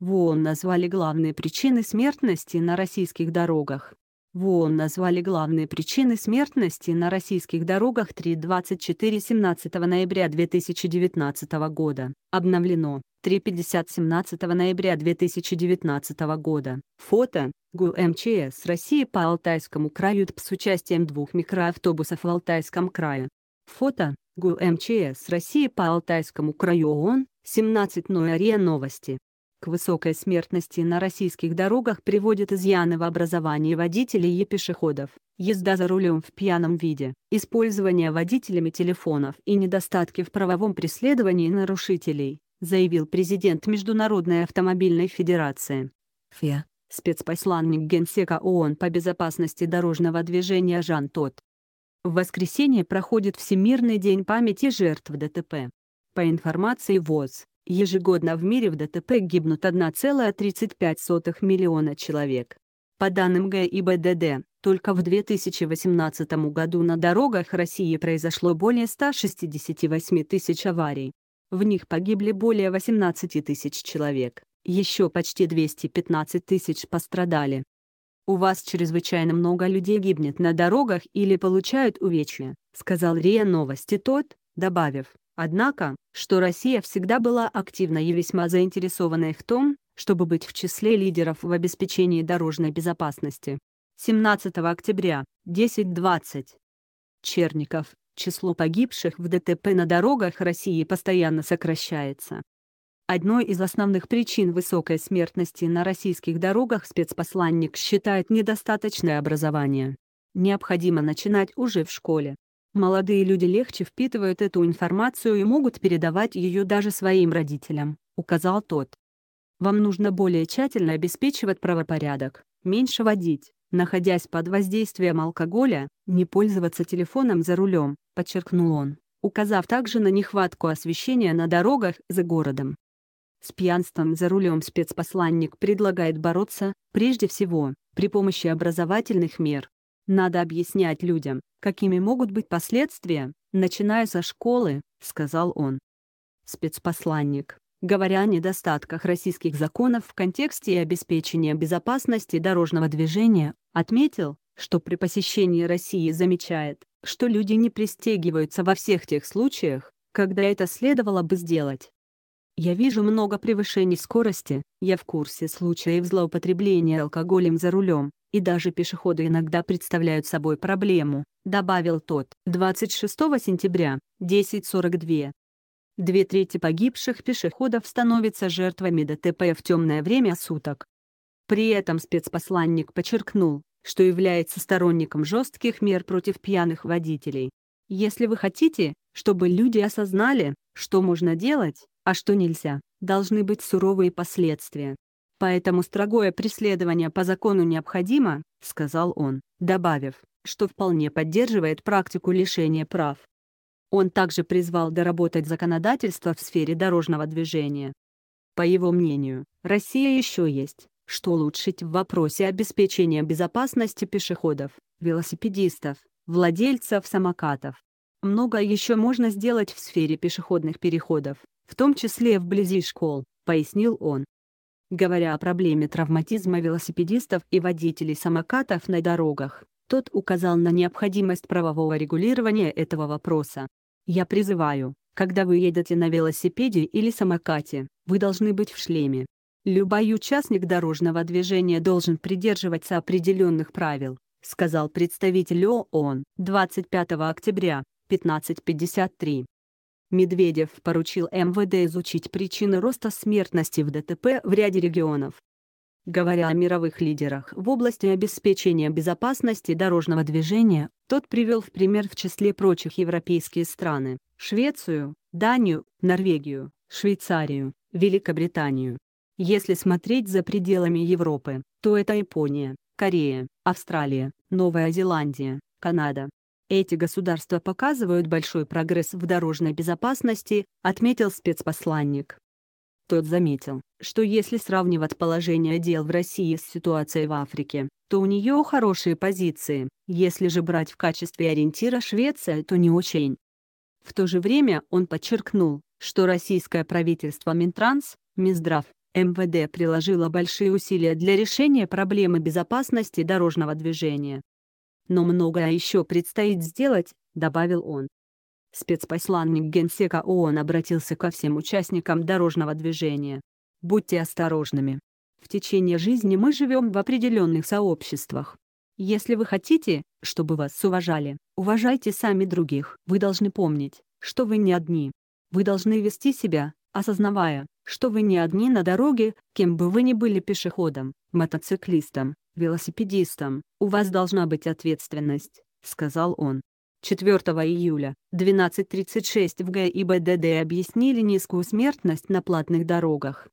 ВООН назвали главные причины смертности на российских дорогах. ВООН назвали главные причины смертности на российских дорогах 3.24 17 ноября 2019 года. Обновлено. 3.50 17 ноября 2019 года. Фото. ГУ МЧС России по Алтайскому краю с участием двух микроавтобусов в Алтайском крае. Фото. ГУ МЧС России по Алтайскому краю ООН. 17 ноября новости. К высокой смертности на российских дорогах приводят изъяны в образовании водителей и пешеходов, езда за рулем в пьяном виде, использование водителями телефонов и недостатки в правовом преследовании нарушителей, заявил президент Международной автомобильной федерации. ФИА. Спецпосланник Генсека ООН по безопасности дорожного движения Жан Тот. В воскресенье проходит Всемирный день памяти жертв ДТП. По информации ВОЗ, Ежегодно в мире в ДТП гибнут 1,35 миллиона человек. По данным ГИБДД, только в 2018 году на дорогах России произошло более 168 тысяч аварий. В них погибли более 18 тысяч человек, еще почти 215 тысяч пострадали. «У вас чрезвычайно много людей гибнет на дорогах или получают увечья», сказал РИА Новости тот, добавив, Однако, что Россия всегда была активна и весьма заинтересованной в том, чтобы быть в числе лидеров в обеспечении дорожной безопасности. 17 октября, 10.20. Черников. Число погибших в ДТП на дорогах России постоянно сокращается. Одной из основных причин высокой смертности на российских дорогах спецпосланник считает недостаточное образование. Необходимо начинать уже в школе, Молодые люди легче впитывают эту информацию и могут передавать ее даже своим родителям, указал тот. Вам нужно более тщательно обеспечивать правопорядок, меньше водить, находясь под воздействием алкоголя, не пользоваться телефоном за рулем, подчеркнул он, указав также на нехватку освещения на дорогах за городом. С пьянством за рулем спецпосланник предлагает бороться, прежде всего, при помощи образовательных мер, надо объяснять людям, какими могут быть последствия, начиная со школы», — сказал он. Спецпосланник. Говоря о недостатках российских законов в контексте обеспечения безопасности дорожного движения, отметил, что при посещении России замечает, что люди не пристегиваются во всех тех случаях, когда это следовало бы сделать. Я вижу много превышений скорости, я в курсе случаев злоупотребления алкоголем за рулем, и даже пешеходы иногда представляют собой проблему», — добавил тот. 26 сентября, 10.42. Две трети погибших пешеходов становятся жертвами ДТП в темное время суток. При этом спецпосланник подчеркнул, что является сторонником жестких мер против пьяных водителей. Если вы хотите, чтобы люди осознали, что можно делать, а что нельзя, должны быть суровые последствия. Поэтому строгое преследование по закону необходимо, сказал он, добавив, что вполне поддерживает практику лишения прав. Он также призвал доработать законодательство в сфере дорожного движения. По его мнению, Россия еще есть, что улучшить в вопросе обеспечения безопасности пешеходов, велосипедистов, владельцев самокатов. Много еще можно сделать в сфере пешеходных переходов, в том числе вблизи школ, пояснил он говоря о проблеме травматизма велосипедистов и водителей самокатов на дорогах. Тот указал на необходимость правового регулирования этого вопроса. Я призываю, когда вы едете на велосипеде или самокате, вы должны быть в шлеме. Любой участник дорожного движения должен придерживаться определенных правил, сказал представитель ООН 25 октября 1553. Медведев поручил МВД изучить причины роста смертности в ДТП в ряде регионов. Говоря о мировых лидерах в области обеспечения безопасности дорожного движения, тот привел в пример в числе прочих европейские страны – Швецию, Данию, Норвегию, Швейцарию, Великобританию. Если смотреть за пределами Европы, то это Япония, Корея, Австралия, Новая Зеландия, Канада, эти государства показывают большой прогресс в дорожной безопасности, отметил спецпосланник. Тот заметил, что если сравнивать положение дел в России с ситуацией в Африке, то у нее хорошие позиции, если же брать в качестве ориентира Швеция, то не очень. В то же время он подчеркнул, что российское правительство Минтранс, Минздрав, МВД приложило большие усилия для решения проблемы безопасности дорожного движения но многое еще предстоит сделать, добавил он. Спецпосланник Генсека ООН обратился ко всем участникам дорожного движения. Будьте осторожными. В течение жизни мы живем в определенных сообществах. Если вы хотите, чтобы вас уважали, уважайте сами других. Вы должны помнить, что вы не одни. Вы должны вести себя, осознавая, что вы не одни на дороге, кем бы вы ни были пешеходом, мотоциклистом, велосипедистам, у вас должна быть ответственность», — сказал он. 4 июля 12.36 в ГИБДД объяснили низкую смертность на платных дорогах.